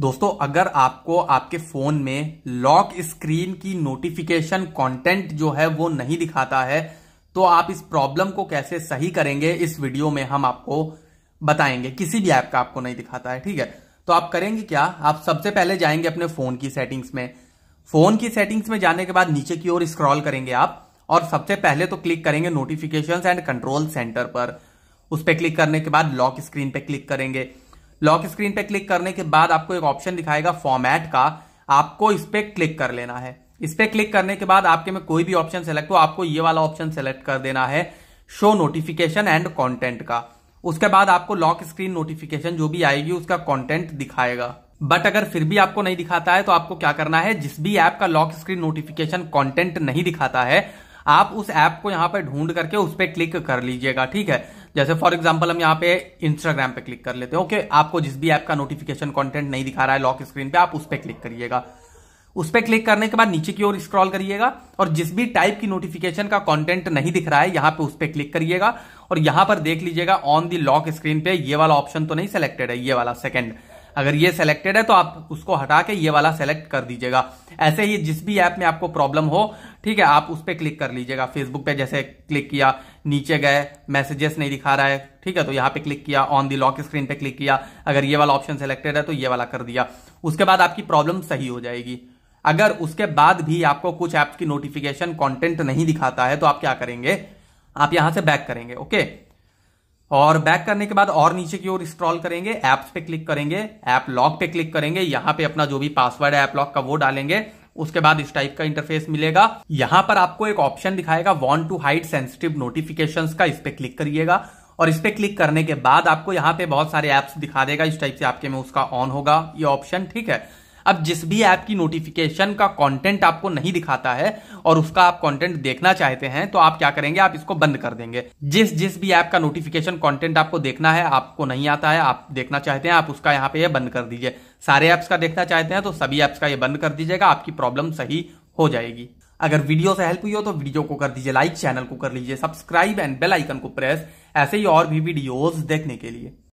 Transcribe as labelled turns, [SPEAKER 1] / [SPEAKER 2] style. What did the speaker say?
[SPEAKER 1] दोस्तों अगर आपको आपके फोन में लॉक स्क्रीन की नोटिफिकेशन कंटेंट जो है वो नहीं दिखाता है तो आप इस प्रॉब्लम को कैसे सही करेंगे इस वीडियो में हम आपको बताएंगे किसी भी ऐप का आपको नहीं दिखाता है ठीक है तो आप करेंगे क्या आप सबसे पहले जाएंगे अपने फोन की सेटिंग्स में फोन की सेटिंग्स में जाने के बाद नीचे की ओर स्क्रॉल करेंगे आप और सबसे पहले तो क्लिक करेंगे नोटिफिकेशन एंड कंट्रोल सेंटर पर उस पर क्लिक करने के बाद लॉक स्क्रीन पर क्लिक करेंगे लॉक स्क्रीन पे क्लिक करने के बाद आपको एक ऑप्शन दिखाएगा फॉर्मेट का आपको इस पर क्लिक कर लेना है इस पर क्लिक करने के बाद आपके में कोई भी ऑप्शन सेलेक्ट हो आपको ये वाला ऑप्शन सेलेक्ट कर देना है शो नोटिफिकेशन एंड कॉन्टेंट का उसके बाद आपको लॉक स्क्रीन नोटिफिकेशन जो भी आएगी उसका कॉन्टेंट दिखाएगा बट अगर फिर भी आपको नहीं दिखाता है तो आपको क्या करना है जिस भी ऐप का लॉक स्क्रीन नोटिफिकेशन कॉन्टेंट नहीं दिखाता है आप उस ऐप को यहां पर ढूंढ करके उस पर क्लिक कर लीजिएगा ठीक है जैसे फॉर एग्जाम्पल हम यहाँ पे इंस्टाग्राम पे क्लिक कर लेते हैं ओके okay, आपको जिस भी ऐप का नोटिफिकेशन कंटेंट नहीं दिखा रहा है लॉक स्क्रीन पे आप उस पर क्लिक करिएगा उस पर क्लिक करने के बाद नीचे की ओर स्क्रॉल करिएगा और जिस भी टाइप की नोटिफिकेशन का कंटेंट नहीं दिख रहा है यहां पे उस पर क्लिक करिएगा और यहां पर देख लीजिएगा ऑन दी लॉक स्क्रीन पे ये वाला ऑप्शन तो नहीं सिलेक्टेड है ये वाला सेकंड अगर ये सिलेक्टेड है तो आप उसको हटा के ये वाला सेलेक्ट कर दीजिएगा ऐसे ही जिस भी ऐप में आपको प्रॉब्लम हो ठीक है आप उस पर क्लिक कर लीजिएगा फेसबुक पे जैसे क्लिक किया नीचे गए मैसेजेस नहीं दिखा रहा है ठीक है तो यहाँ पे क्लिक किया ऑन दी लॉक स्क्रीन पे क्लिक किया अगर ये वाला ऑप्शन सिलेक्टेड है तो ये वाला कर दिया उसके बाद आपकी प्रॉब्लम सही हो जाएगी अगर उसके बाद भी आपको कुछ ऐप्स की नोटिफिकेशन कॉन्टेंट नहीं दिखाता है तो आप क्या करेंगे आप यहां से बैक करेंगे ओके और बैक करने के बाद और नीचे की ओर स्क्रॉल करेंगे ऐप्स पे क्लिक करेंगे ऐप लॉक पे क्लिक करेंगे यहां पे अपना जो भी पासवर्ड है ऐप लॉक का वो डालेंगे उसके बाद इस टाइप का इंटरफेस मिलेगा यहां पर आपको एक ऑप्शन दिखाएगा want to hide sensitive notification का इस पर क्लिक करिएगा और इस पर क्लिक करने के बाद आपको यहां पे बहुत सारे एप्स दिखा देगा इस टाइप से आपके में उसका ऑन होगा ये ऑप्शन ठीक है अब जिस भी ऐप की नोटिफिकेशन का कंटेंट आपको नहीं दिखाता है और उसका आप कंटेंट देखना चाहते हैं तो आप क्या करेंगे आप इसको बंद कर देंगे जिस जिस भी ऐप का नोटिफिकेशन कंटेंट आपको देखना है आपको नहीं आता है आप देखना चाहते हैं आप उसका यहाँ पे यह बंद कर दीजिए सारे ऐप्स का देखना चाहते हैं तो सभी ऐप्स का ये बंद कर दीजिएगा आपकी प्रॉब्लम सही हो जाएगी अगर वीडियो से हेल्प हुई हो तो वीडियो को कर दीजिए लाइक चैनल को कर लीजिए सब्सक्राइब एंड बेल आइकन को प्रेस ऐसे ही और भी वीडियोस देखने के लिए